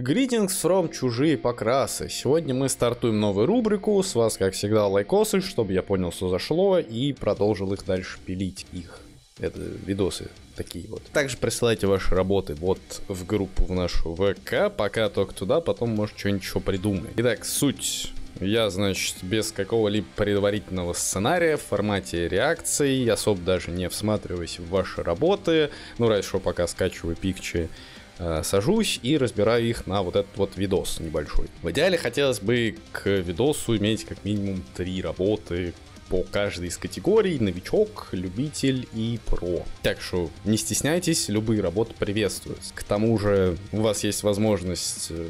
Greetings from чужие покрасы. Сегодня мы стартуем новую рубрику. С вас, как всегда, лайкосы, чтобы я понял, что зашло, и продолжил их дальше пилить их. Это видосы такие вот. Также присылайте ваши работы вот в группу в нашу ВК, пока только туда, потом, может, что-нибудь еще придумаем. Итак, суть я, значит, без какого-либо предварительного сценария, в формате реакций, особо даже не всматриваясь в ваши работы, ну, раз что пока скачиваю пикчи Э, сажусь и разбираю их на вот этот вот видос небольшой. В идеале хотелось бы к видосу иметь как минимум три работы по каждой из категорий новичок, любитель и про. Так что не стесняйтесь, любые работы приветствуются. К тому же у вас есть возможность э,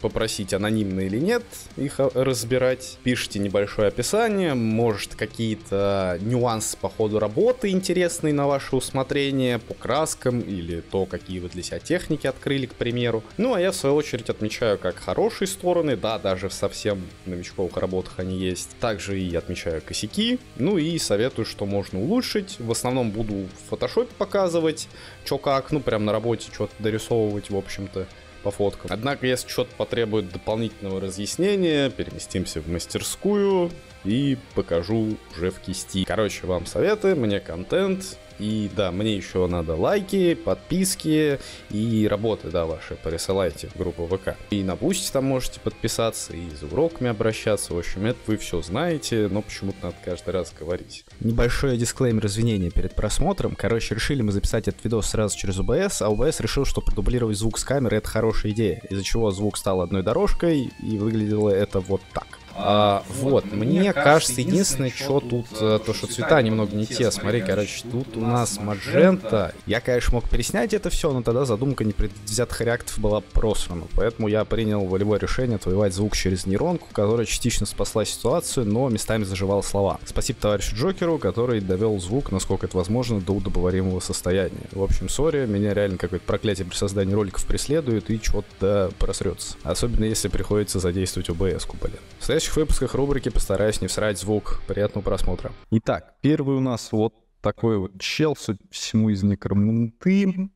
попросить, анонимно или нет, их а, разбирать. Пишите небольшое описание, может какие-то нюансы по ходу работы интересные на ваше усмотрение, по краскам или то, какие вы для себя техники открыли, к примеру. Ну, а я, в свою очередь, отмечаю как хорошие стороны, да, даже в совсем новичковых работах они есть. Также и отмечаю косяки, ну и советую, что можно улучшить. В основном буду в фотошопе показывать, что как, ну, прям на работе что-то дорисовывать, в общем-то по фоткам. Однако, если что-то потребует дополнительного разъяснения, переместимся в мастерскую и покажу уже в кисти. Короче, вам советы, мне контент, и да, мне еще надо лайки, подписки и работы, да, ваши присылайте в группу ВК. И на Boost там можете подписаться, и за уроками обращаться. В общем, это вы все знаете, но почему-то надо каждый раз говорить. Небольшой дисклеймер извинения перед просмотром. Короче, решили мы записать этот видос сразу через OBS, а OBS решил, что продублировать звук с камеры это хорошая идея, из-за чего звук стал одной дорожкой, и выглядело это вот так. А, вот, мне кажется, единственное, что тут, э, э, то, что цвета немного не те. Смотри, короче, тут у нас маджента. Я, конечно, мог переснять это все, но тогда задумка непредвзятых реактов была просрана. Поэтому я принял волевое решение отвоевать звук через нейронку, которая частично спасла ситуацию, но местами заживала слова. Спасибо товарищу Джокеру, который довел звук, насколько это возможно, до удобоваримого состояния. В общем, сори, меня реально какое-то проклятие при создании роликов преследует и что то просрется. Особенно если приходится задействовать ОБС-ку, блин. В следующих выпусках рубрики постараюсь не всрать звук. Приятного просмотра. Итак, первый у нас вот такой вот чел, судя по всему, из Некромунты.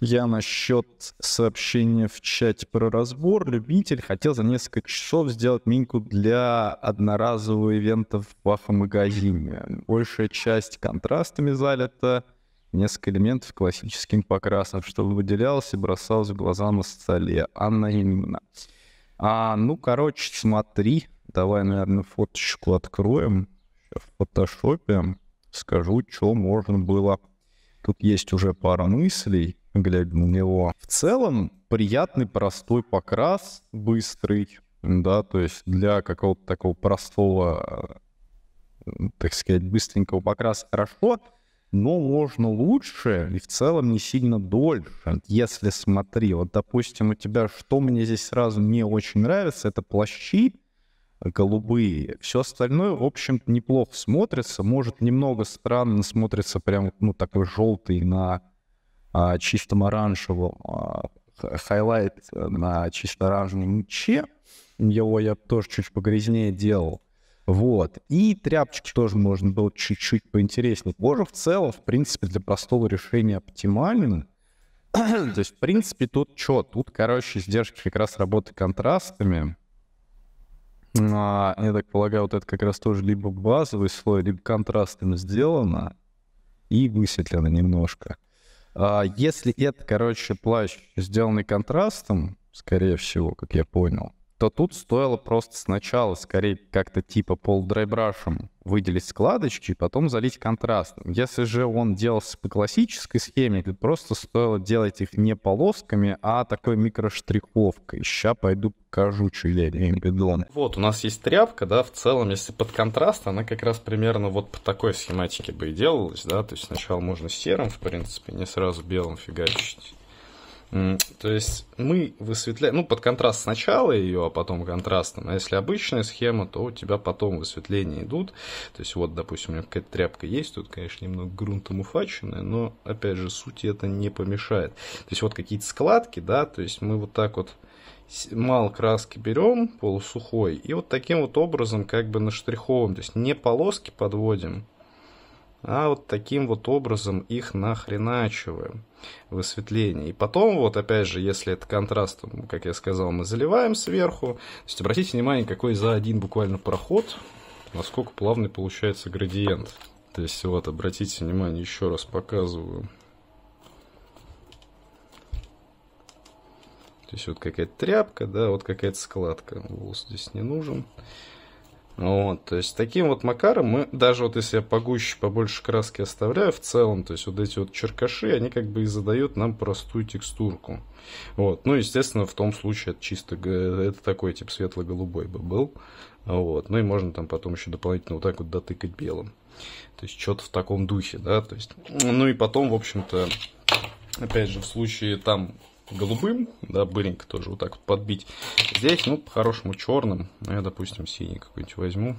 Я насчет сообщения в чате про разбор. Любитель хотел за несколько часов сделать минку для одноразового ивента в бафа Большая часть контрастами залита, несколько элементов классическим покрасом, чтобы выделялся и бросалось в глаза на столе. Анна Ильина. А, ну, короче, смотри, давай, наверное, фоточку откроем. Сейчас в фотошопе скажу, что можно было. Тут есть уже пара мыслей, глядя на него. В целом, приятный, простой покрас, быстрый, да, то есть для какого-то такого простого, э, так сказать, быстренького покраса хорошо но можно лучше и в целом не сильно дольше. Если смотри, вот допустим у тебя, что мне здесь сразу не очень нравится, это плащи э, голубые. Все остальное, в общем-то, неплохо смотрится. Может, немного странно смотрится прям, ну, такой желтый на а, чистом оранжевом, а, хайлайт э, на чисто оранжевом мече. Его я тоже чуть погрязнее делал. Вот. И тряпочки тоже можно было чуть-чуть поинтереснее. Боже, в целом, в принципе, для простого решения оптимально. То есть, в принципе, тут что? Тут, короче, издержки как раз работы контрастами. А, я так полагаю, вот это как раз тоже либо базовый слой, либо контрастным сделано и высветлено немножко. А, если это, короче, плащ, сделанный контрастом, скорее всего, как я понял, то тут стоило просто сначала скорее как-то типа полдрайбрашем выделить складочки и потом залить контрастом. Если же он делался по классической схеме, то просто стоило делать их не полосками, а такой микроштриховкой. Ща пойду покажу чилерим бедлон. Вот, у нас есть тряпка, да, в целом, если под контраст, она как раз примерно вот по такой схематике бы и делалась, да, то есть сначала можно серым, в принципе, не сразу белым фигачить. То есть мы высветляем, ну, под контраст сначала ее, а потом контрастом. А если обычная схема, то у тебя потом высветления идут. То есть вот, допустим, у меня какая-то тряпка есть, тут, конечно, немного грунтом уфаченная, но, опять же, сути это не помешает. То есть вот какие-то складки, да, то есть мы вот так вот мал краски берем, полусухой, и вот таким вот образом как бы наштриховываем, то есть не полоски подводим, а вот таким вот образом их нахреначиваем высветление. И потом, вот опять же, если это контраст, как я сказал, мы заливаем сверху. То есть обратите внимание, какой за один буквально проход, насколько плавный получается градиент. То есть вот, обратите внимание, еще раз показываю. То есть вот какая-то тряпка, да, вот какая-то складка. Волос здесь не нужен. Вот, то есть таким вот макаром мы, даже вот если я погуще, побольше краски оставляю в целом, то есть вот эти вот черкаши, они как бы и задают нам простую текстурку. Вот, ну, естественно, в том случае это чисто, это такой тип светло-голубой бы был. Вот, ну и можно там потом еще дополнительно вот так вот дотыкать белым. То есть что-то в таком духе, да, то есть, ну и потом, в общем-то, опять же, в случае там голубым, да, быренько тоже вот так вот подбить. Здесь, ну, по-хорошему черным, ну, я, допустим, синий какой-нибудь возьму.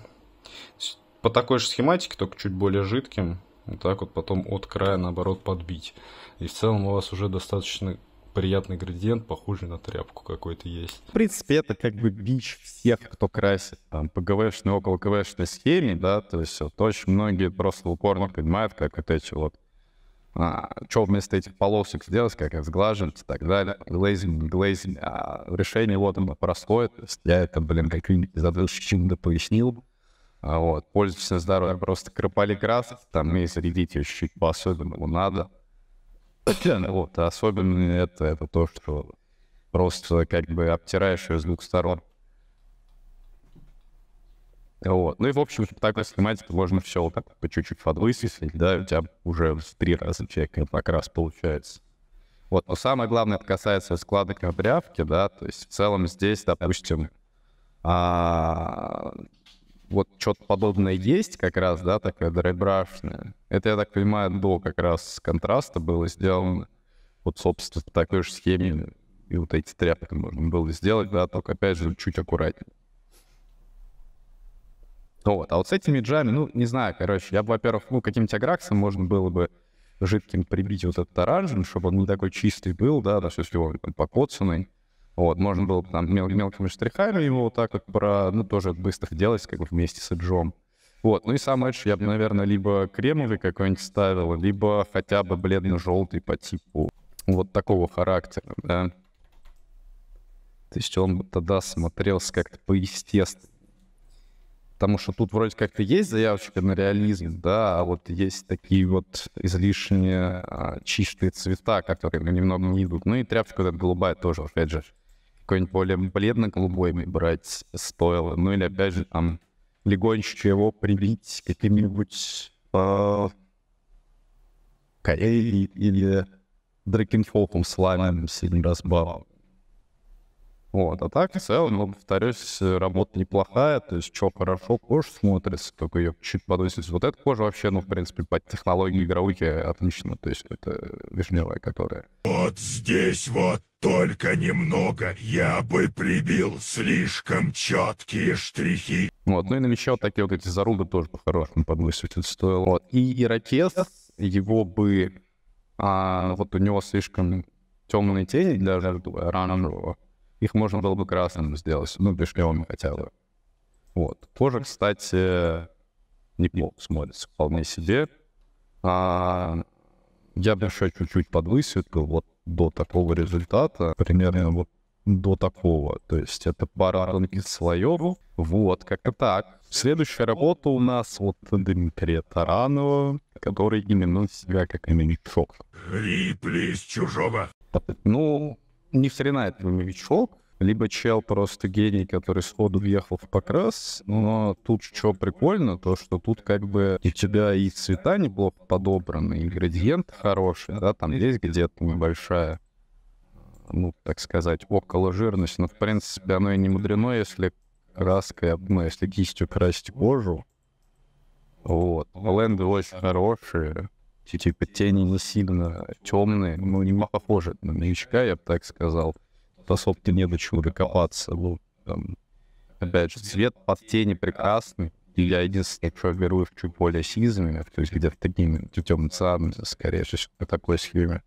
По такой же схематике, только чуть более жидким, вот так вот потом от края, наоборот, подбить. И в целом у вас уже достаточно приятный градиент, похожий на тряпку какой-то есть. В принципе, это как бы бич всех, кто красит там по ГВшной, около ГВшной схеме, да, то есть вот очень многие просто упорно понимают, как вот эти вот а, что вместо этих полосок сделать, как их сглаживать и так далее. Глейзинг, глейзинг. А решение вот оно простое. я это, блин, каким-нибудь задачи да пояснил. А вот, пользуйтесь на здоровье. Просто кропали красок, там, и зарядите чуть-чуть по-особенному надо. вот, а особенно это, это то, что просто как бы обтираешь ее с двух сторон. Вот. Ну и, в общем, такой снимать можно все вот так по чуть-чуть подвысить, да, у тебя уже в три раза человек как раз получается. Вот, но самое главное, это касается складок и обрявки, да, то есть в целом здесь, допустим, а, вот что-то подобное есть как раз, да, такая драйбрашная. Это, я так понимаю, до как раз контраста было сделано. Вот, собственно, по такой же схеме и вот эти тряпки можно было сделать, да, только, опять же, чуть аккуратнее. Вот. А вот с этими джами, ну, не знаю, короче, я бы, во-первых, ну, каким то аграксом можно было бы жидким прибить вот этот оранжевый, чтобы он не такой чистый был, да, даже если он там покоцанный. Вот, можно было бы там мел- мелкими штрихами его вот так вот про, ну, тоже быстро делать, как бы вместе с джом. Вот, ну и самое, что я бы, наверное, либо кремовый какой-нибудь ставил, либо хотя бы бледно-желтый по типу вот такого характера, да. То есть он бы тогда смотрелся как-то по Потому что тут вроде как-то есть заявочка на реализм, да, а вот есть такие вот излишние а, чистые цвета, которые немного не идут. Ну и тряпочка вот эта голубая тоже, опять же. Какой-нибудь более бледно-голубой брать стоило. Ну или опять же там легонечко его прибить каким-нибудь э, или Дракенхолком с лаймом сильно разбавил. Вот. А так, в целом, ну, повторюсь, работа неплохая, то есть что хорошо, кожа смотрится, только ее чуть подвысить. Вот эта кожа вообще, ну, в принципе, по технологии игровухи отлично, то есть это вишневая, которая. Вот здесь вот только немного я бы прибил слишком четкие штрихи. Вот, ну и намечал такие вот эти зарубы тоже по-хорошему это стоило. Вот. И Ирокез, его бы... А, вот у него слишком темные тени для жертвы оранжевого их можно было бы красным сделать, ну, плешневыми хотя бы. Вот. Кожа, кстати, неплохо смотрится вполне себе. А, я бы еще чуть-чуть подвысил вот до такого результата, примерно вот до такого. То есть это пара тонких слоев. Вот, как-то так. Следующая работа у нас вот Дмитрия Таранова, который именует себя как именит Шок. Рипли из чужого. Ну, ни хрена это новичок, либо чел просто гений, который сходу въехал в покрас. Но тут что прикольно, то что тут как бы у тебя и цвета неплохо подобраны, и градиент хороший, да, там есть где-то небольшая ну, так сказать, около жирность, но, в принципе, оно и не мудрено, если краской, ну, если кистью красить кожу. Вот. Ленды очень хорошие. И, типа тени не сильно темные, но ну, не похожи на новичка, я бы так сказал. Особо-то не до чего докопаться. Ну, там, опять же, цвет под тени прекрасный. я единственное, что беру в чуть более сизыми, то есть где-то такими темно-царными, скорее всего, на такой схеме.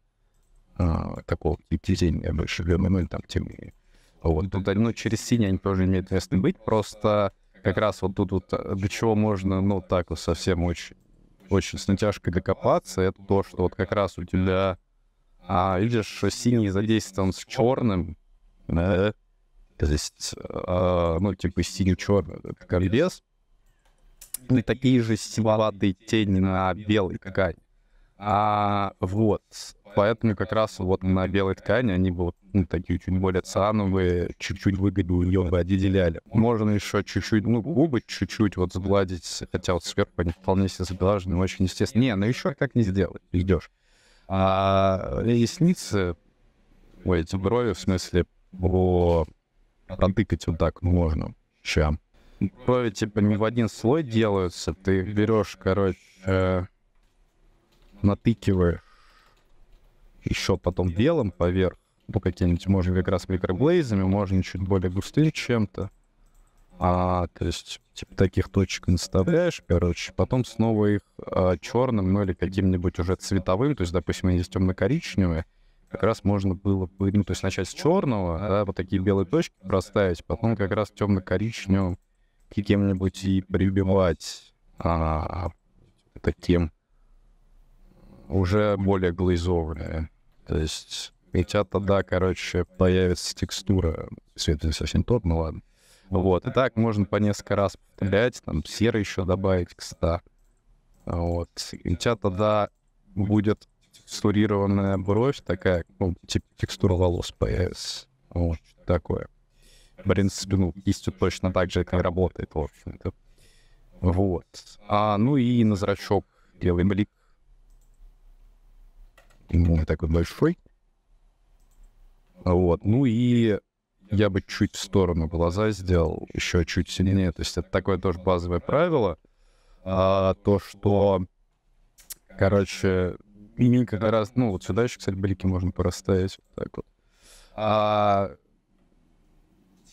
А, такого тени я больше беру, ну, там темнее. Вот. Тут, ну, через синий они тоже имеют место быть, просто как раз вот тут вот, а, для чего можно, ну, так вот совсем очень очень с натяжкой докопаться, это то, что вот как раз у тебя, а, видишь, синий задействован с черным, да, то есть, а, ну, типа синий-черный, это без. и ну, такие же силоватые тени на белой ткани. А, вот. Поэтому как раз вот на белой ткани они вот ну, такие чуть более циановые, чуть-чуть выгоду ее бы отделяли. Можно еще чуть-чуть, ну, губы чуть-чуть вот сгладить, хотя вот сверху они вполне себе сглажены, очень естественно. Не, но ну, еще так не сделать, идешь. А ресницы, ой, эти брови, в смысле, о, протыкать вот так можно. Чем? Брови типа не в один слой делаются, ты берешь, короче, э, натыкиваешь еще потом белым поверх, ну, какие-нибудь, можно как раз микроглейзами, можно чуть более густым чем-то. А, то есть, типа, таких точек наставляешь, короче, потом снова их а, черным, ну, или каким-нибудь уже цветовым, то есть, допустим, они здесь темно-коричневые, как раз можно было бы, ну, то есть начать с черного, да, вот такие белые точки проставить, потом как раз темно-коричневым каким-нибудь и прибивать а, таким уже более глазованные. То есть у тебя тогда, короче, появится текстура. Цвет не совсем тот, ну ладно. Вот. И так можно по несколько раз повторять, там серый еще добавить к 100. Вот. И у тебя тогда будет текстурированная бровь, такая, ну, типа текстура волос появится. Вот, такое. В принципе, ну, кистью точно так же это работает, в общем-то. Вот. А, ну и на зрачок делаем лик не такой большой. Вот. Ну и я бы чуть в сторону глаза сделал, еще чуть сильнее. То есть это такое тоже базовое правило. А, то, что, короче, как раз, ну вот сюда еще, кстати, блики можно пораставить. Вот так вот. А,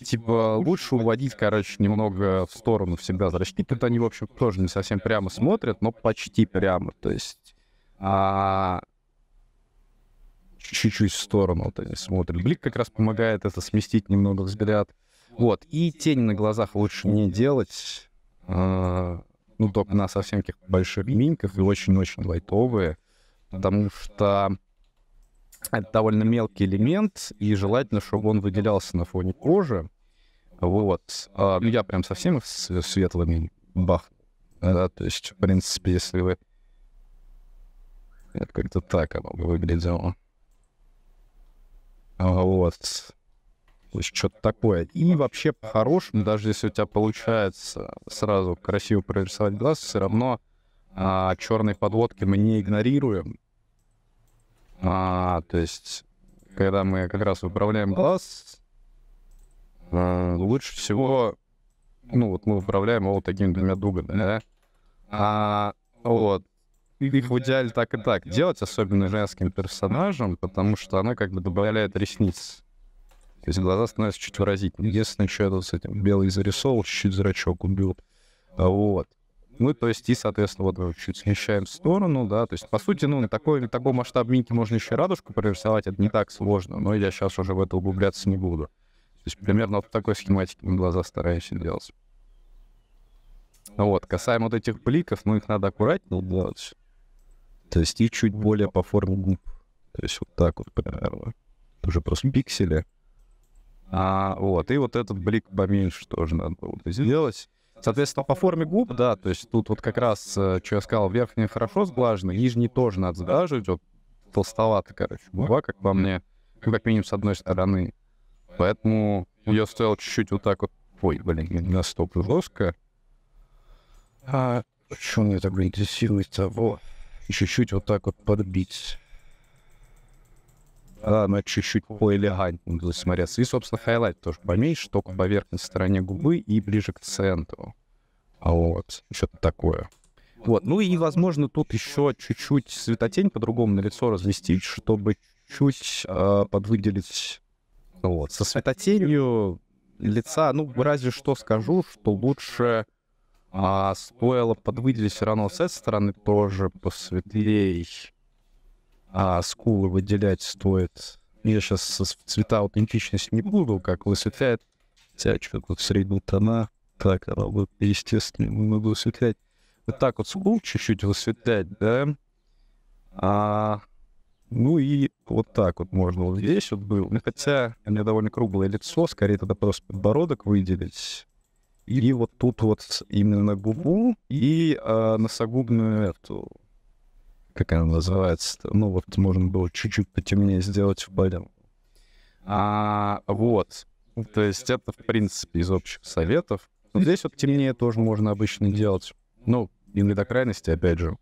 типа, лучше уводить, короче, немного в сторону всегда зрачки. Тут они, в общем, тоже не совсем прямо смотрят, но почти прямо. То есть... А, чуть-чуть в сторону вот они смотрят. Блик как раз помогает это сместить немного взгляд. Вот. И тень на глазах лучше не делать. Э, ну, только на совсем таких больших миньках и очень-очень лайтовые. Потому что это довольно мелкий элемент, и желательно, чтобы он выделялся на фоне кожи. Вот. А, ну, я прям совсем с светлыми бах. Да, то есть, в принципе, если вы... Это как-то так оно выглядело. Вот. То есть что-то такое. И вообще по-хорошему, даже если у тебя получается сразу красиво прорисовать глаз, все равно а, черные подводки мы не игнорируем. А, то есть, когда мы как раз выправляем глаз, а, лучше всего, ну вот мы выправляем его вот такими двумя дугами, да? А, вот, их в идеале так и так делать, особенно женским персонажам, потому что она как бы добавляет ресниц. То есть глаза становятся чуть выразительнее. Единственное, что я тут с этим белый зарисовал, чуть-чуть зрачок убил. А вот. Ну, то есть, и, соответственно, вот мы чуть смещаем в сторону, да, то есть, по сути, ну, на такой, на такой масштаб минки можно еще радужку прорисовать, это не так сложно, но я сейчас уже в это углубляться не буду. То есть, примерно вот в такой схематике мы глаза стараюсь делать. Вот, касаемо вот этих бликов, ну, их надо аккуратнее делать, то есть и чуть более по форме губ. То есть вот так вот примерно. Уже просто пиксели. А, вот, и вот этот блик поменьше тоже надо было сделать. Соответственно, по форме губ, да, то есть тут вот как раз, э, что я сказал, верхние хорошо сглажены, нижние тоже надо сглаживать, вот толстовато, короче, губа, как по мне, ну, как минимум с одной стороны. Поэтому ее стоял чуть-чуть вот так вот, ой, блин, настолько жестко. А, что у меня такой интенсивный того? и чуть-чуть вот так вот подбить. Да, но чуть-чуть поэлегантнее будет смотреться. И, собственно, хайлайт тоже поменьше, только по верхней стороне губы и ближе к центру. А вот, что-то такое. Вот, ну и, возможно, тут еще чуть-чуть светотень по-другому на лицо разместить, чтобы чуть э, подвыделить вот. Со светотенью лица, ну, разве что скажу, что лучше а стоило подвыделить все равно с этой стороны тоже посветлее. А скулы выделять стоит. Я сейчас цвета аутентичности не буду, как высветляет. Хотя что-то в среду тона. Так, она будет естественно надо высветлять. Вот так вот скул чуть-чуть высветлять, да. А, ну и вот так вот можно вот здесь вот был. Ну, хотя у меня довольно круглое лицо, скорее тогда просто подбородок выделить и вот тут вот именно губу и э, носогубную эту, как она называется, ну вот можно было чуть-чуть потемнее сделать в болем. А, вот, то есть это в принципе из общих советов. Но здесь вот темнее тоже можно обычно делать, ну и до крайности опять же.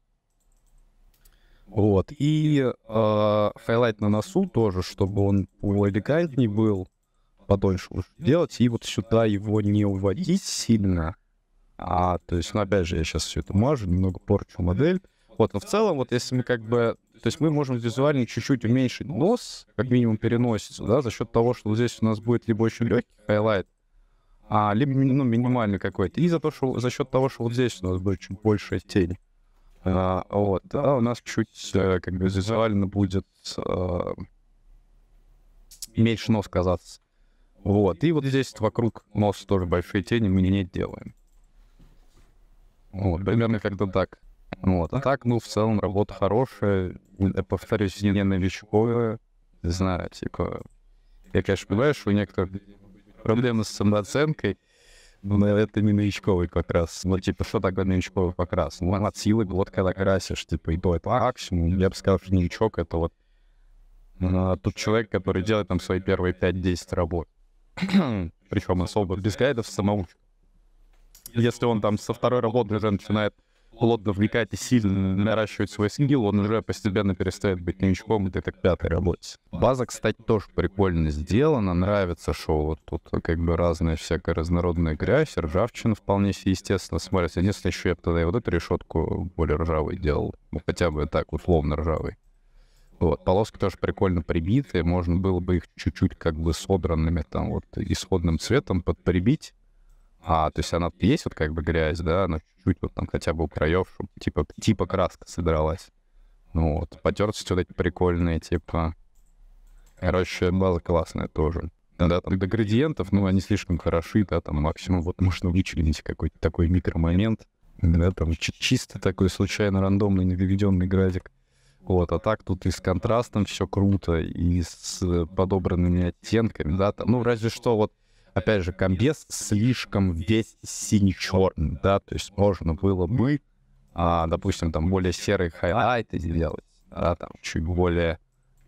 Вот и э, хайлайт на носу тоже, чтобы он элегантней был, подольше уже делать, и вот сюда его не уводить сильно. А, то есть, ну, опять же, я сейчас все это мажу, немного порчу модель. Вот, но в целом, вот если мы как бы... То есть мы можем визуально чуть-чуть уменьшить нос, как минимум переносицу, да, за счет того, что вот здесь у нас будет либо очень легкий хайлайт, а, либо ну, минимальный какой-то. И за, то, что, за счет того, что вот здесь у нас будет чуть большая тень. А, вот, да, у нас чуть э, как бы визуально будет а, меньше нос казаться. Вот. И вот здесь вокруг нос тоже большие тени, мы не делаем. Вот, примерно как-то так. Вот. А так, ну, в целом, работа хорошая. Я, повторюсь, не новичковая. Не знаю, типа... Я, конечно, понимаю, что у некоторых проблемы с самооценкой, но это не новичковый раз. Ну, типа, что такое новичковый раз? Ну, от силы, вот когда красишь, типа, и то это а максимум. Я бы сказал, что новичок — это вот а, тот человек, который делает там свои первые 5-10 работ. причем особо без гайдов, самоучка. Если он там со второй работы уже начинает плотно вникать и сильно наращивать свой скилл, он уже постепенно перестает быть новичком, и ты так пятой работе. База, кстати, тоже прикольно сделана, нравится, что вот тут как бы разная всякая разнородная грязь, ржавчина вполне себе естественно смотрится. Единственное, еще я бы тогда и вот эту решетку более ржавой делал, ну, хотя бы так, условно ржавый. Вот, полоски тоже прикольно прибиты, можно было бы их чуть-чуть как бы содранными там вот исходным цветом подприбить, а, то есть она есть вот как бы грязь, да, но чуть-чуть вот там хотя бы у краев, чтобы типа, типа краска собиралась. Ну вот, потертости вот эти прикольные, типа... Короче, база классная тоже. Да, да, там до градиентов, ну, они слишком хороши, да, там максимум вот можно вычленить какой-то такой микромомент, да, там чисто такой случайно рандомный наведенный градик. Вот, а так тут и с контрастом все круто, и с э, подобранными оттенками, да, там, ну, разве что вот Опять же, комбез слишком весь синий-черный, да, то есть можно было бы, а, допустим, там более серые хайлайты сделать, да, там чуть более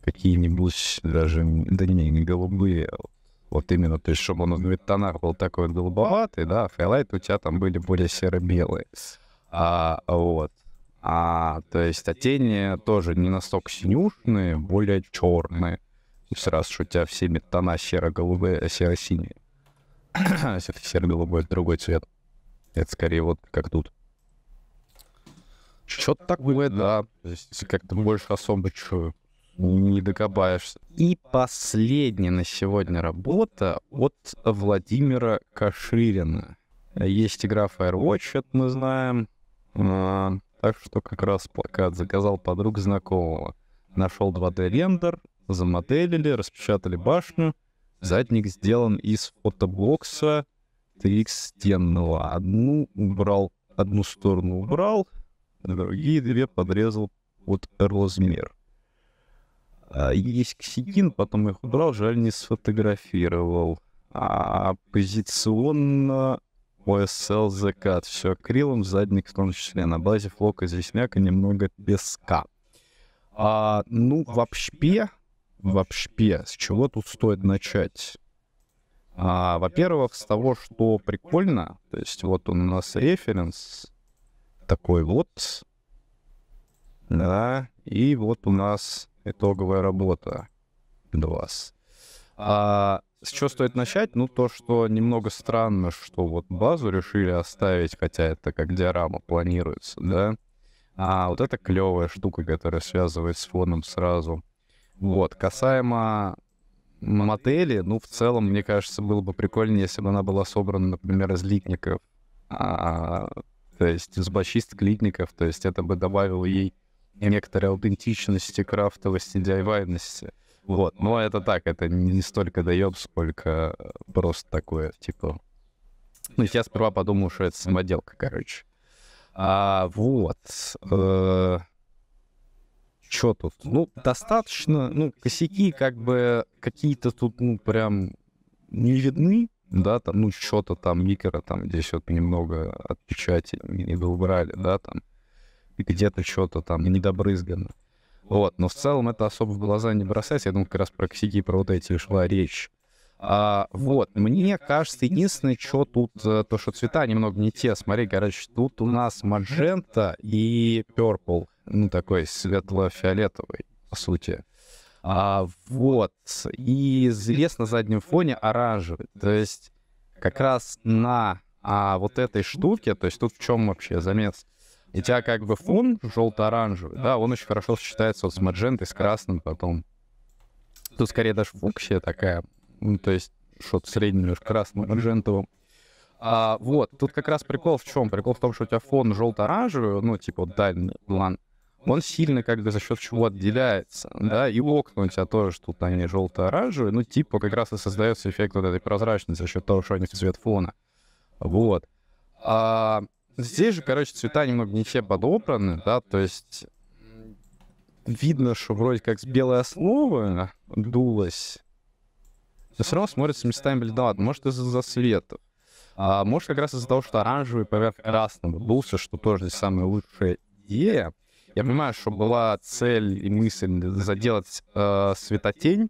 какие-нибудь даже, да не, не голубые, вот именно, то есть чтобы он в тонах был такой вот голубоватый, да, а хайлайты у тебя там были более серо-белые, а, вот, а, то есть, а тени тоже не настолько синюшные, более черные. И сразу что у тебя все тона серо-голубые, э, серо-синие. все серо-голубой это другой цвет. Это скорее вот как тут. Что-то такое, да. как-то больше особо чую. Не докопаешься. И последняя на сегодня работа от Владимира Коширина. Есть игра Firewatch, это мы знаем. А, так что как раз плакат заказал подруг знакомого. Нашел 2D-рендер, замоделили, распечатали башню. Задник сделан из фотобокса 3x стенного. Одну убрал, одну сторону убрал, другие две подрезал под размер. А, есть ксигин, потом их убрал, жаль, не сфотографировал. А позиционно OSL ZCAT. Все акрилом, задник в том числе. На базе флока известняка немного песка. А, ну, в обшпе, в обшпе, с чего тут стоит начать? А, во-первых, с того, что прикольно, то есть вот он у нас референс такой вот, да, и вот у нас итоговая работа 2. А, с чего стоит начать? Ну, то, что немного странно, что вот базу решили оставить, хотя это как диорама планируется, да? А вот это клевая штука, которая связывает с фоном сразу. Вот, касаемо модели, ну, в целом, мне кажется, было бы прикольнее, если бы она была собрана, например, из литников. А, то есть из бочисток литников, то есть это бы добавило ей некоторой аутентичности, крафтовости, диайвайности. Вот, но это так, это не столько доеб, сколько э, просто такое, типа... Ну, я сперва подумал, что это самоделка, короче. А, вот. Э, что тут? Ну, достаточно, ну, косяки как бы какие-то тут, ну, прям не видны, да, там, ну, что-то там микро, там, здесь вот немного от печати убрали, да, там, и где-то что-то там недобрызгано. Вот, но в целом это особо в глаза не бросается. Я думаю, как раз про косяки, про вот эти шла речь. А, вот, мне кажется, единственное, что тут, э, то, что цвета немного не те. Смотри, короче, тут у нас маджента и перпл, ну, такой светло-фиолетовый, по сути. А, вот, и лес на заднем фоне оранжевый. То есть как раз на а, вот этой штуке, то есть тут в чем вообще замес? И тебя как бы фон желто-оранжевый, да, он очень хорошо сочетается вот с маджентой, с красным потом. Тут скорее даже фуксия такая, ну, то есть что-то среднее между красным и маджентовым. А, вот, тут как раз прикол в чем? Прикол в том, что у тебя фон желто-оранжевый, ну, типа вот дальний план, он сильно как бы за счет чего отделяется, да, и окна у тебя тоже тут они желто-оранжевые, ну, типа как раз и создается эффект вот этой прозрачности за счет того, что они в цвет фона. Вот. А, Здесь же, короче, цвета немного не все подобраны, да, то есть видно, что вроде как с белой основы дулось, но все равно смотрится местами бледновато. Может, из-за засвета. А может, как раз из-за того, что оранжевый поверх красного дулся, что тоже здесь самая лучшая идея. Я понимаю, что была цель и мысль заделать э, светотень,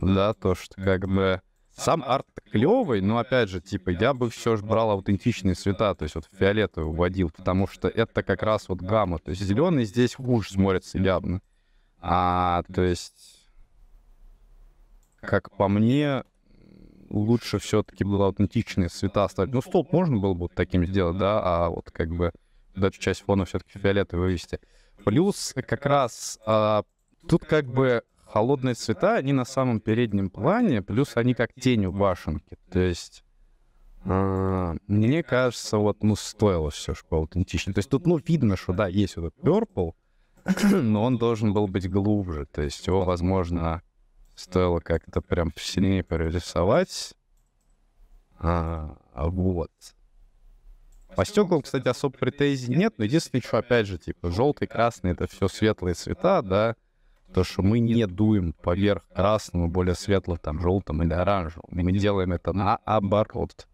да, то, что как бы сам арт клевый, но опять же, типа, я бы все же брал аутентичные цвета, то есть вот фиолетовый вводил, потому что это как раз вот гамма. То есть зеленый здесь хуже смотрится явно. А, то есть, как по мне, лучше все-таки было аутентичные цвета ставить. Ну, столб можно было бы таким сделать, да, а вот как бы даже часть фона все-таки фиолетовый вывести. Плюс как раз а, тут как бы холодные цвета, они на самом переднем плане, плюс они как тень у башенки. То есть а, мне кажется, вот, ну, стоило все же поаутентичнее. То есть тут, ну, видно, что, да, есть вот этот purple, но он должен был быть глубже. То есть его, возможно, стоило как-то прям сильнее прорисовать. А, а, вот. По стеклам, кстати, особо претензий нет, но единственное, что, опять же, типа, желтый, красный — это все светлые цвета, да, то, что мы не дуем поверх красного, более светлого, там, желтым или оранжевым. Мы делаем это наоборот.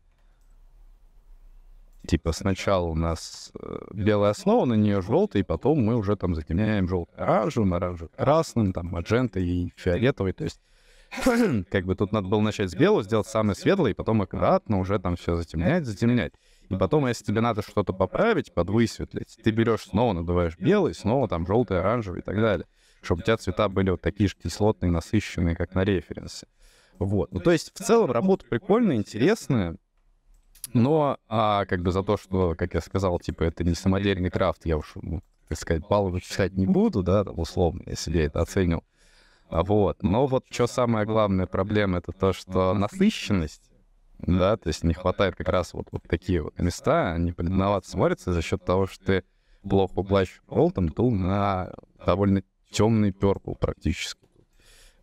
Типа сначала у нас э, белая основа, на нее желтый, потом мы уже там затемняем желтым, оранжевым, оранжевым, красным, там, маджентой и фиолетовый. То есть как бы тут надо было начать с белого, сделать самый светлый, и потом аккуратно уже там все затемнять, затемнять. И потом, если тебе надо что-то поправить, подвысветлить, ты берешь снова надуваешь белый, снова там желтый, оранжевый и так далее чтобы у тебя цвета были вот такие же кислотные, насыщенные, как на референсе. Вот. Ну, то есть, в целом, работа прикольная, интересная, но, а, как бы, за то, что, как я сказал, типа, это не самодельный крафт, я уж, ну, так сказать, баллы вычислять не буду, да, там, условно, если я это оценил. А вот. Но вот что самое главное проблема, это то, что насыщенность, да, то есть не хватает как раз вот, вот такие вот места, они бледновато смотрятся за счет того, что ты плохо плачешь ролтом, тул на довольно темный перпл практически.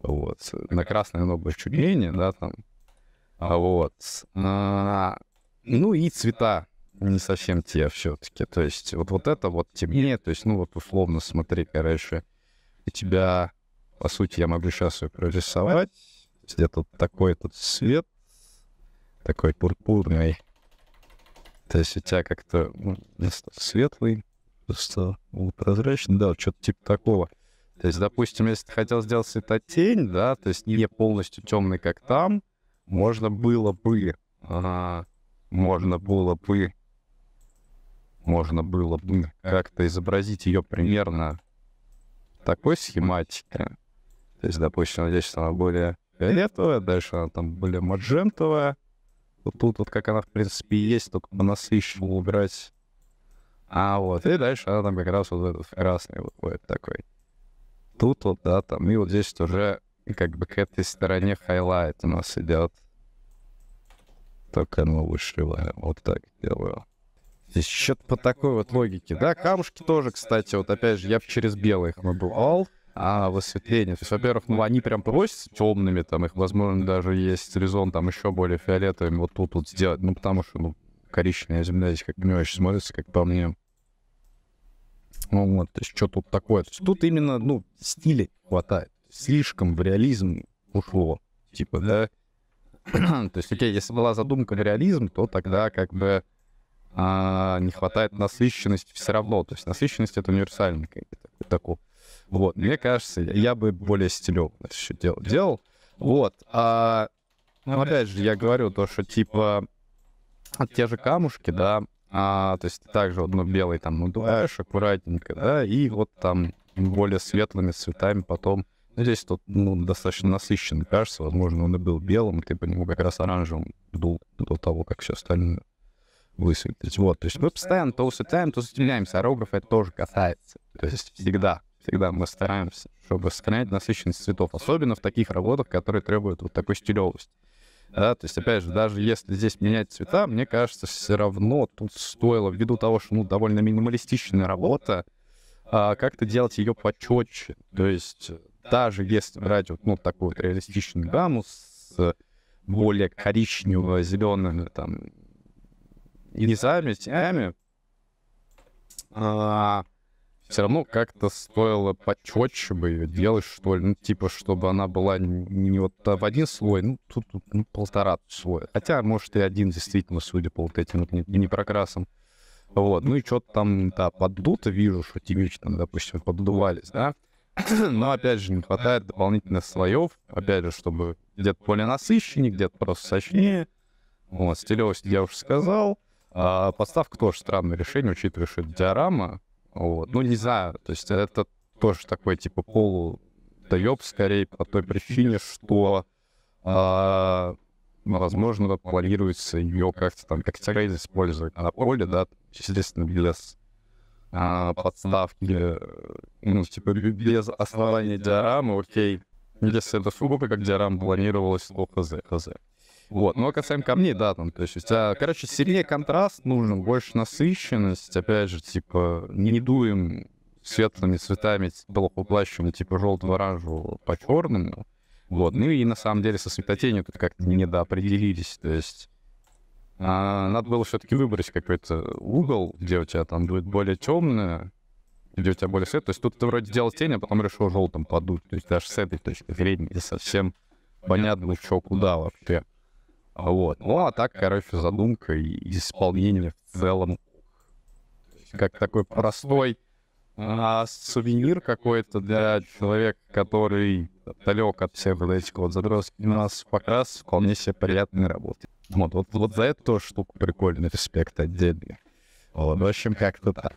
Вот. На красное много чудение, да, там. А вот. А, ну и цвета не совсем те все-таки. То есть вот, вот это вот темнее, то есть, ну вот условно смотри, короче, у тебя, по сути, я могу сейчас ее прорисовать. Где-то такой тут цвет, такой пурпурный. То есть у тебя как-то ну, светлый, просто ну, прозрачный, да, что-то типа такого. То есть, допустим, если ты хотел сделать светотень, да, то есть не полностью темный, как там, можно было бы, а, можно было бы, можно было бы как-то изобразить ее примерно такой схематике. То есть, допустим, здесь она более фиолетовая, дальше она там более маджентовая. Вот тут вот как она, в принципе, и есть, только насыщенно убрать. А вот, и дальше она там как раз вот этот красный выходит такой тут вот, да, там, и вот здесь уже как бы к этой стороне хайлайт у нас идет. Только мы вышиваем. Вот так делаю. Здесь счет по такой вот логике. Да, камушки тоже, кстати, вот опять же, я через белых набывал, а в осветлении. То есть, во-первых, ну они прям просятся темными, там их, возможно, даже есть резон там еще более фиолетовыми вот тут вот сделать. Ну, потому что, ну, коричневая земля здесь как не очень смотрится, как по мне. Ну вот, то есть что тут такое? То есть тут именно, ну, стиля хватает. Слишком в реализм ушло, типа, да. то есть, окей, если была задумка реализм, то тогда как бы а, не хватает насыщенности все равно. То есть насыщенность это универсальный какой-то такой. Вот, мне кажется, я бы более стилево еще делал. делал. Вот. А, ну, опять же, я говорю то, что типа те же камушки, да, а, то есть также вот, ну, белый там надуваешь аккуратненько, да, и вот там более светлыми цветами потом. Ну, здесь тут, ну, достаточно насыщенный, кажется, возможно, он и был белым, ты по нему как раз оранжевым дул до того, как все остальное высветлить. Вот, то есть мы постоянно то усветляем, то затемняемся, аэрограф это тоже касается. То есть всегда, всегда мы стараемся, чтобы сохранять насыщенность цветов, особенно в таких работах, которые требуют вот такой стилевости. Да, то есть, опять же, даже если здесь менять цвета, мне кажется, все равно тут стоило, ввиду того, что ну, довольно минималистичная работа, а, как-то делать ее почетче. То есть, даже если брать вот, ну, такую вот реалистичную гамму с более коричнево-зелеными там низами, тенями, а, все равно как-то стоило почетче бы ее делать, что ли, ну, типа, чтобы она была не вот в один слой, ну, тут, тут ну, полтора слоя. Хотя, может, и один действительно, судя по вот этим вот прокрасам Вот, ну и что-то там, да, поддуто вижу, что тебе там, допустим, поддувались, да. Но, опять же, не хватает дополнительных слоев, опять же, чтобы где-то более насыщеннее, где-то просто сочнее. Вот, стилевость я уже сказал. А, подставка тоже странное решение, учитывая, что это диорама, вот. Ну, не знаю, то есть это тоже такой, типа, полу доеб скорее по той причине, что, а, ну, возможно, планируется ее как-то там, как трейд использовать на поле, да, естественно, без а, подставки, э, ну, типа, без основания диорамы, окей, если это сугубо как диорама планировалось, то хз, хз. Вот. Ну, а касаемо камней, да, там, то есть у а, тебя, короче, сильнее контраст нужен, больше насыщенность, опять же, типа, не дуем светлыми цветами белоплащим, типа, типа желтого оранжевого по черному. Вот. Ну и на самом деле со светотенью тут как-то недоопределились. То есть а, надо было все-таки выбрать какой-то угол, где у тебя там будет более темное, где у тебя более свет. То есть тут ты вроде делал тень, а потом решил желтым подуть. То есть даже с этой точки зрения не совсем понятно, что куда вообще. Вот. Ну, а так, короче, задумка и исполнение в целом как такой простой а, сувенир какой-то для человека, который далек от всех вот этих вот забросов. У нас пока вполне себе приятной работы. Вот, вот, вот за эту штуку прикольный респект отдельный. Вот, в общем, как-то так.